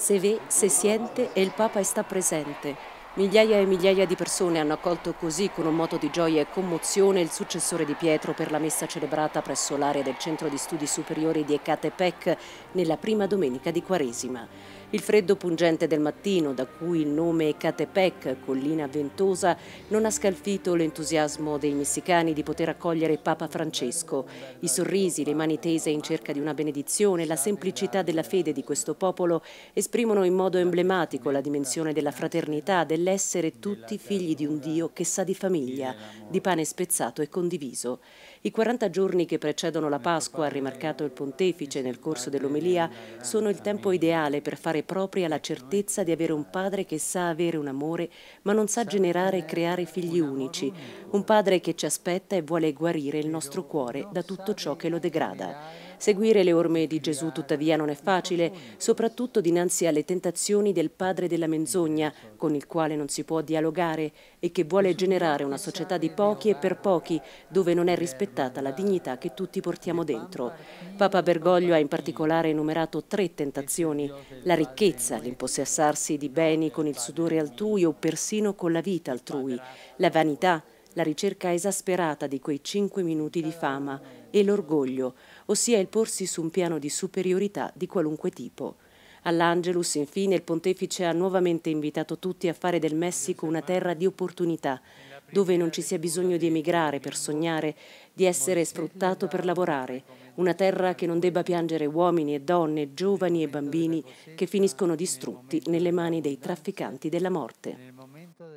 Se vede, se siente e il Papa sta presente. Migliaia e migliaia di persone hanno accolto così con un moto di gioia e commozione il successore di Pietro per la messa celebrata presso l'area del Centro di Studi Superiori di Ecatepec nella prima domenica di Quaresima. Il freddo pungente del mattino, da cui il nome Catepec, collina ventosa, non ha scalfito l'entusiasmo dei messicani di poter accogliere Papa Francesco. I sorrisi, le mani tese in cerca di una benedizione, la semplicità della fede di questo popolo esprimono in modo emblematico la dimensione della fraternità, dell'essere tutti figli di un Dio che sa di famiglia, di pane spezzato e condiviso. I 40 giorni che precedono la Pasqua, ha rimarcato il pontefice nel corso dell'omelia, sono il tempo ideale per fare fare propria la certezza di avere un padre che sa avere un amore ma non sa generare e creare figli unici, un padre che ci aspetta e vuole guarire il nostro cuore da tutto ciò che lo degrada. Seguire le orme di Gesù tuttavia non è facile, soprattutto dinanzi alle tentazioni del padre della menzogna, con il quale non si può dialogare e che vuole generare una società di pochi e per pochi, dove non è rispettata la dignità che tutti portiamo dentro. Papa Bergoglio ha in particolare enumerato tre tentazioni, la ricchezza, ricchezza, l'impossessarsi di beni con il sudore altrui o persino con la vita altrui, la vanità, la ricerca esasperata di quei cinque minuti di fama e l'orgoglio, ossia il porsi su un piano di superiorità di qualunque tipo. All'Angelus, infine, il pontefice ha nuovamente invitato tutti a fare del Messico una terra di opportunità, dove non ci sia bisogno di emigrare per sognare, di essere sfruttato per lavorare, una terra che non debba piangere uomini e donne, giovani e bambini che finiscono distrutti nelle mani dei trafficanti della morte.